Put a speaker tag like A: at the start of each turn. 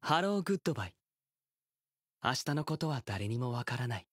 A: ハ
B: ローグッドバイ明日のことは誰にもわからない